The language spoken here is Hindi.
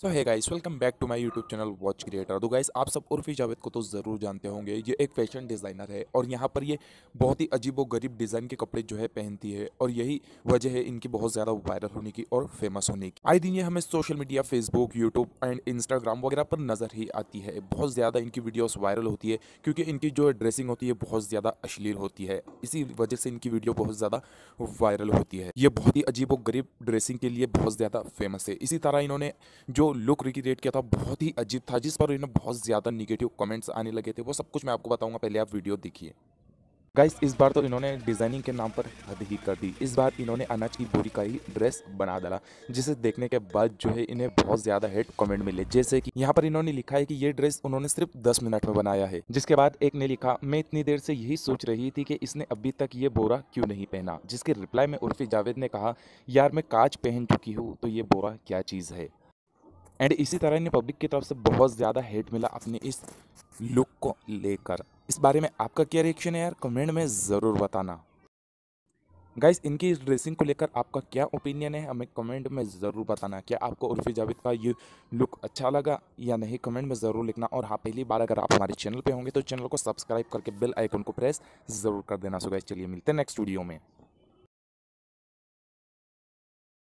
सो है guys welcome back to my YouTube channel watch creator तो गाइस आप सब उर्फी जावेद को तो ज़रूर जानते होंगे ये एक फैशन डिज़ाइनर है और यहाँ पर ये बहुत ही अजीब व गरीब डिज़ाइन के कपड़े जो है पहनती है और यही वजह है इनकी बहुत ज़्यादा वायरल होने की और फेमस होने की आए दिन ये हमें social media Facebook YouTube and Instagram वगैरह पर नज़र ही आती है बहुत ज़्यादा इनकी वीडियोज़ वायरल होती है क्योंकि इनकी जो ड्रेसिंग होती है बहुत ज़्यादा अश्लील होती है इसी वजह से इनकी वीडियो बहुत ज़्यादा वायरल होती है ये बहुत ही अजीब व गरीब ड्रेसिंग के लिए बहुत ज़्यादा फेमस है इसी तरह इन्होंने जो जो लुक रिक्रिएट किया था बहुत ही अजीब था जिस पर इन्हें बहुत ज़्यादा निगेटिव कमेंट्स आने लगे थे वो सब कुछ मैं आपको बताऊँगा पहले आप वीडियो देखिए गाइस इस बार तो इन्होंने डिज़ाइनिंग के नाम पर हद ही कर दी इस बार इन्होंने अनाज की बोरी का ही ड्रेस बना डाला जिसे देखने के बाद जो है इन्हें बहुत ज़्यादा हेट कमेंट मिले जैसे कि यहाँ पर इन्होंने लिखा है कि ये ड्रेस उन्होंने सिर्फ 10 मिनट में बनाया है जिसके बाद एक ने लिखा मैं इतनी देर से यही सोच रही थी कि इसने अभी तक ये बोरा क्यों नहीं पहना जिसके रिप्लाई में उर्फी जावेद ने कहा यार मैं काज पहन चुकी हूँ तो ये बोरा क्या चीज़ है एंड इसी तरह इन्हें पब्लिक की तरफ से बहुत ज़्यादा हेट मिला अपने इस लुक को लेकर इस बारे में आपका क्या रिएक्शन है यार कमेंट में ज़रूर बताना गाइस इनकी इस ड्रेसिंग को लेकर आपका क्या ओपिनियन है हमें कमेंट में ज़रूर बताना क्या आपको उर्फी जावेद का ये लुक अच्छा लगा या नहीं कमेंट में ज़रूर लिखना और हाँ पहली बार अगर आप हमारे चैनल पे होंगे तो चैनल को सब्सक्राइब करके बेल आइकन को प्रेस ज़रूर कर देना सो गाइस चलिए मिलते हैं नेक्स्ट वीडियो में